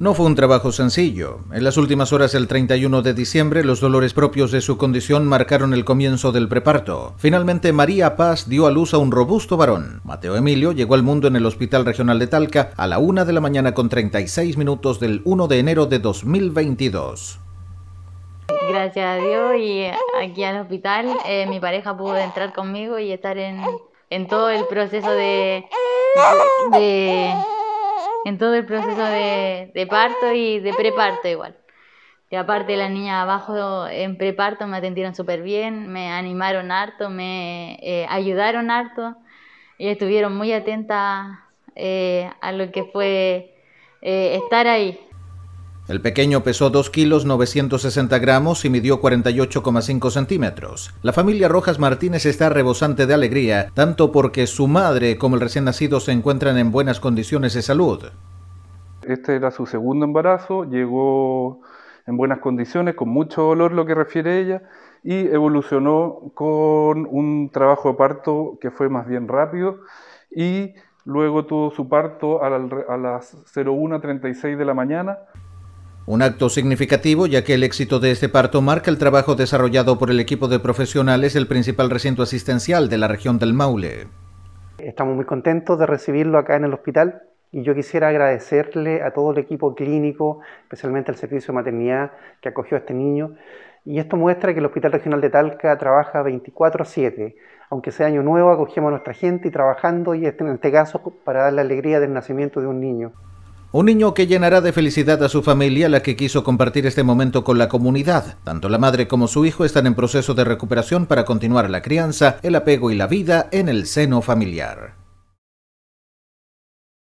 No fue un trabajo sencillo. En las últimas horas del 31 de diciembre, los dolores propios de su condición marcaron el comienzo del preparto. Finalmente, María Paz dio a luz a un robusto varón. Mateo Emilio llegó al mundo en el Hospital Regional de Talca a la 1 de la mañana con 36 minutos del 1 de enero de 2022. Gracias a Dios y aquí al hospital eh, mi pareja pudo entrar conmigo y estar en, en todo el proceso de, de en todo el proceso de, parto y de preparto igual. Y aparte las niñas abajo en preparto me atendieron súper bien, me animaron harto, me eh, ayudaron harto y estuvieron muy atentas eh, a lo que fue eh, estar ahí. El pequeño pesó 2 kilos 960 gramos y midió 48,5 centímetros. La familia Rojas Martínez está rebosante de alegría, tanto porque su madre como el recién nacido se encuentran en buenas condiciones de salud. Este era su segundo embarazo, llegó en buenas condiciones, con mucho dolor lo que refiere ella, y evolucionó con un trabajo de parto que fue más bien rápido y luego tuvo su parto a las 01.36 de la mañana. Un acto significativo, ya que el éxito de este parto marca el trabajo desarrollado por el equipo de profesionales del principal recinto asistencial de la región del Maule. Estamos muy contentos de recibirlo acá en el hospital y yo quisiera agradecerle a todo el equipo clínico, especialmente al servicio de maternidad que acogió a este niño. Y esto muestra que el Hospital Regional de Talca trabaja 24/7. Aunque sea año nuevo, acogemos a nuestra gente y trabajando, y este, en este caso para dar la alegría del nacimiento de un niño. Un niño que llenará de felicidad a su familia, la que quiso compartir este momento con la comunidad. Tanto la madre como su hijo están en proceso de recuperación para continuar la crianza, el apego y la vida en el seno familiar.